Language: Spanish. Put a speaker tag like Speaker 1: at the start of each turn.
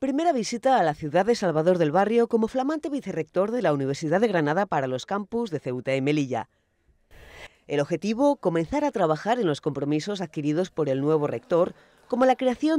Speaker 1: Primera visita a la ciudad de Salvador del Barrio como flamante vicerrector de la Universidad de Granada para los campus de Ceuta y Melilla. El objetivo, comenzar a trabajar en los compromisos adquiridos por el nuevo rector, como la creación